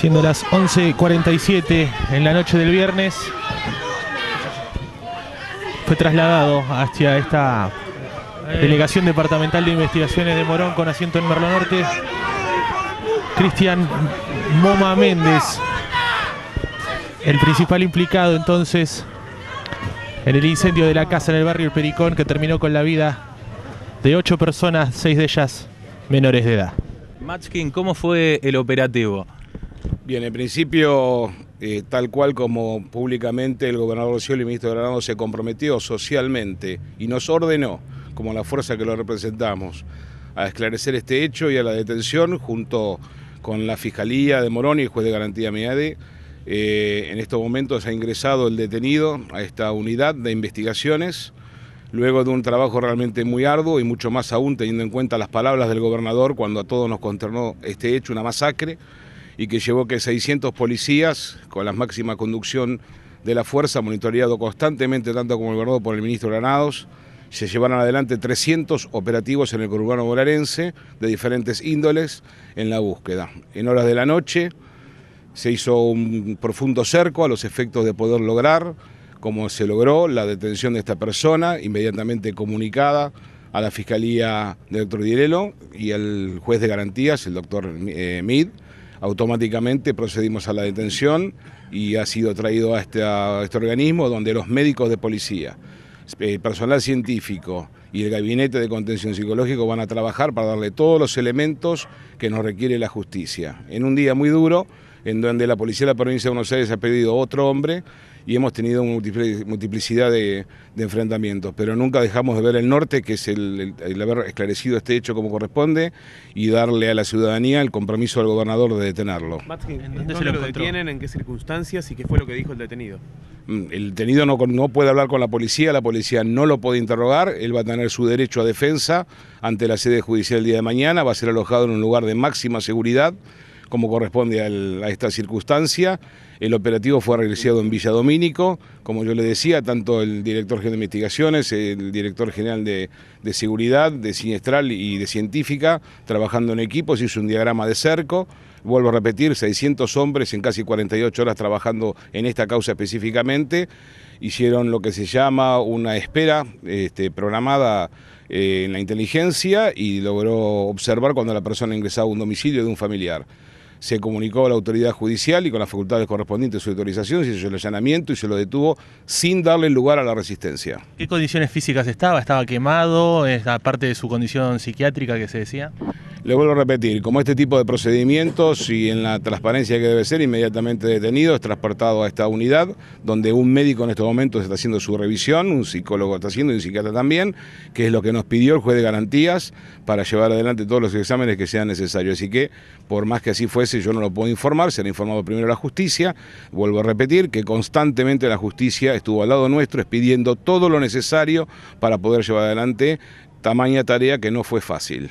siendo las 11.47 en la noche del viernes. Fue trasladado hacia esta eh. delegación departamental de investigaciones de Morón con asiento en Merlo Norte. Cristian Moma Méndez, el principal implicado entonces en el incendio de la casa en el barrio El Pericón que terminó con la vida de ocho personas, seis de ellas menores de edad. Matskin, ¿cómo fue el operativo? Bien, en principio, eh, tal cual como públicamente el gobernador Cielo y el ministro Granado se comprometió socialmente y nos ordenó, como la fuerza que lo representamos, a esclarecer este hecho y a la detención junto con la Fiscalía de Moroni y el juez de garantía Meade, eh, en estos momentos ha ingresado el detenido a esta unidad de investigaciones, luego de un trabajo realmente muy arduo y mucho más aún teniendo en cuenta las palabras del gobernador cuando a todos nos consternó este hecho, una masacre y que llevó que 600 policías, con la máxima conducción de la fuerza, monitoreado constantemente, tanto como el gobernador por el ministro Granados, se llevaron adelante 300 operativos en el conurbano bolarense de diferentes índoles en la búsqueda. En horas de la noche se hizo un profundo cerco a los efectos de poder lograr, como se logró, la detención de esta persona, inmediatamente comunicada a la Fiscalía del doctor Dierelo y al juez de garantías, el doctor eh, Mid automáticamente procedimos a la detención y ha sido traído a este, este organismo donde los médicos de policía, el eh, personal científico y el gabinete de contención psicológico van a trabajar para darle todos los elementos que nos requiere la justicia. En un día muy duro, en donde la policía de la provincia de Buenos Aires ha pedido otro hombre y hemos tenido multiplicidad de, enfrentamientos, pero nunca dejamos de ver el norte, que es el, haber esclarecido este hecho como corresponde y darle a la ciudadanía el compromiso al gobernador de detenerlo. ¿En dónde se lo, detienen? ¿En qué circunstancias? ¿Y qué fue lo que dijo el detenido? Mm, el detenido no, no puede hablar con la policía, la policía no lo puede interrogar, él va a tener su derecho a defensa ante la sede judicial el día de mañana, va a ser alojado en un lugar de máxima seguridad como corresponde a esta circunstancia. El operativo fue regresado en Villa Domínico, como yo le decía, tanto el director general de investigaciones, el director general de, seguridad, de siniestral y de científica, trabajando en equipo, se hizo un diagrama de cerco vuelvo a repetir, 600 hombres en casi 48 horas trabajando en esta causa específicamente, hicieron lo que se llama una espera este, programada eh, en la inteligencia y logró observar cuando la persona ingresaba a un domicilio de un familiar se comunicó a la autoridad judicial y con las facultades correspondientes su autorización, se hizo el allanamiento y se lo detuvo sin darle lugar a la resistencia. ¿Qué condiciones físicas estaba? ¿Estaba quemado? aparte parte de su condición psiquiátrica que se decía? Le vuelvo a repetir, como este tipo de procedimientos y en la transparencia que debe ser, inmediatamente detenido, es transportado a esta unidad, donde un médico en estos momentos está haciendo su revisión, un psicólogo está haciendo y un psiquiatra también, que es lo que nos pidió el juez de garantías para llevar adelante todos los exámenes que sean necesarios. Así que, por más que así fuese, yo no lo puedo informar, se será informado primero la justicia. Vuelvo a repetir que constantemente la justicia estuvo al lado nuestro, es pidiendo todo lo necesario para poder llevar adelante tamaña tarea que no fue fácil.